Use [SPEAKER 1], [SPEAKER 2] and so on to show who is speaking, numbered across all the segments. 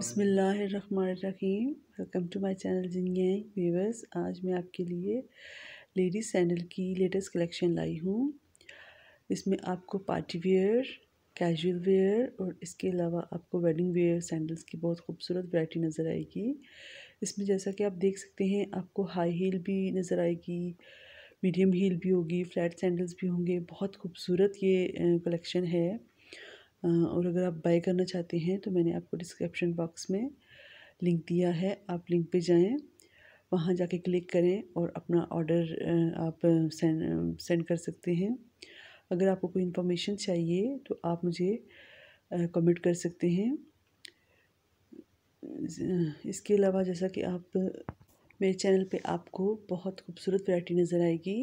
[SPEAKER 1] बसमीम welcome to my channel जिंगैंग viewers आज मैं आपके लिए लेडीज़ सैंडल की लेटेस्ट कलेक्शन लाई हूँ इसमें आपको पार्टी वेयर कैजुअल वेयर और इसके अलावा आपको वेडिंग वेयर सैंडल्स की बहुत खूबसूरत वैरायटी नज़र आएगी इसमें जैसा कि आप देख सकते हैं आपको हाई हील भी नज़र आएगी मीडियम हील भी होगी फ्लैट सैंडल्स भी होंगे बहुत खूबसूरत ये कलेक्शन है और अगर आप बाय करना चाहते हैं तो मैंने आपको डिस्क्रिप्शन बॉक्स में लिंक दिया है आप लिंक पे जाएं वहाँ जाके क्लिक करें और अपना ऑर्डर आप सेंड सेंड कर सकते हैं अगर आपको कोई इन्फॉर्मेशन चाहिए तो आप मुझे कमेंट कर सकते हैं इसके अलावा जैसा कि आप मेरे चैनल पे आपको बहुत खूबसूरत वैरायटी नज़र आएगी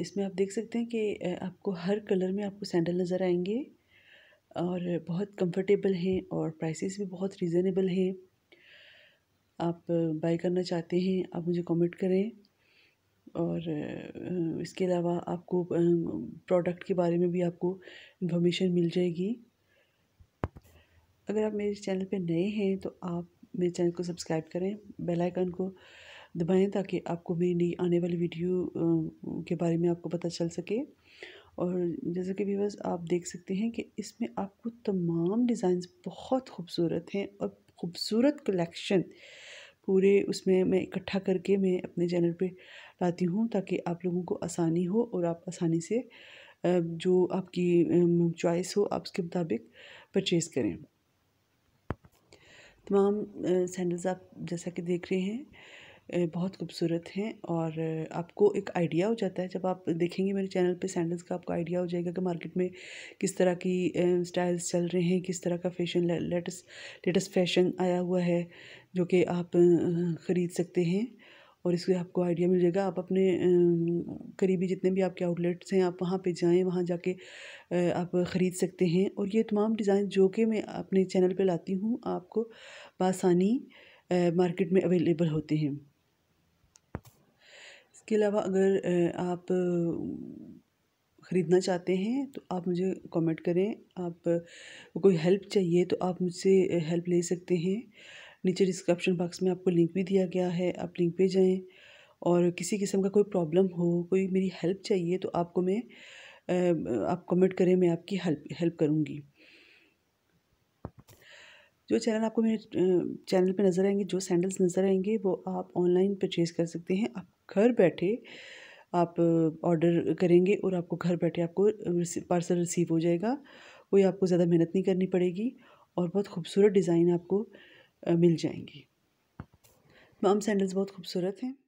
[SPEAKER 1] इसमें आप देख सकते हैं कि आपको हर कलर में आपको सैंडल नज़र आएंगे और बहुत कंफर्टेबल हैं और प्राइसेस भी बहुत रीज़नेबल हैं आप बाय करना चाहते हैं आप मुझे कमेंट करें और इसके अलावा आपको प्रोडक्ट के बारे में भी आपको इन्फॉर्मेशन मिल जाएगी अगर आप मेरे चैनल पे नए हैं तो आप मेरे चैनल को सब्सक्राइब करें बेल आइकन को दबाएं ताकि आपको मेरी नई आने वाली वीडियो के बारे में आपको पता चल सके और जैसा कि व्यूवर्स आप देख सकते हैं कि इसमें आपको तमाम डिज़ाइंस बहुत खूबसूरत हैं और खूबसूरत कलेक्शन पूरे उसमें मैं इकट्ठा करके मैं अपने चैनल पे लाती हूँ ताकि आप लोगों को आसानी हो और आप आसानी से जो आपकी चॉइस हो आप उसके मुताबिक परचेज़ करें तमाम सैंडल्स आप जैसा कि देख रहे हैं बहुत खूबसूरत हैं और आपको एक आइडिया हो जाता है जब आप देखेंगे मेरे चैनल पे सैंडल्स का आपको आइडिया हो जाएगा कि मार्केट में किस तरह की स्टाइल्स चल रहे हैं किस तरह का फैशन लेटेस्ट लेटेस्ट फैशन आया हुआ है जो कि आप ख़रीद सकते हैं और इसके आपको आइडिया मिल जाएगा आप अपने करीबी जितने भी आपके आउटलेट्स हैं आप वहाँ पे जाएं वहाँ जाके आप ख़रीद सकते हैं और ये तमाम डिज़ाइन जो कि मैं अपने चैनल पे लाती हूँ आपको बासानी मार्केट में अवेलेबल होते हैं इसके अलावा अगर आप ख़रीदना चाहते हैं तो आप मुझे कमेंट करें आप कोई हेल्प चाहिए तो आप मुझसे हेल्प ले सकते हैं नीचे डिस्क्रिप्शन बॉक्स में आपको लिंक भी दिया गया है आप लिंक पे जाएं और किसी किस्म का कोई प्रॉब्लम हो कोई मेरी हेल्प चाहिए तो आपको मैं आप कमेंट करें मैं आपकी हेल्प हेल्प करूँगी जो चैनल आपको मेरे चैनल पे नज़र आएंगे जो सैंडल्स नज़र आएंगे वो आप ऑनलाइन परचेज़ कर सकते हैं आप घर बैठे आप ऑर्डर करेंगे और आपको घर बैठे आपको पार्सल रिसीव हो जाएगा कोई आपको ज़्यादा मेहनत नहीं करनी पड़ेगी और बहुत खूबसूरत डिज़ाइन आपको मिल जाएंगी माम सैंडल्स बहुत खूबसूरत हैं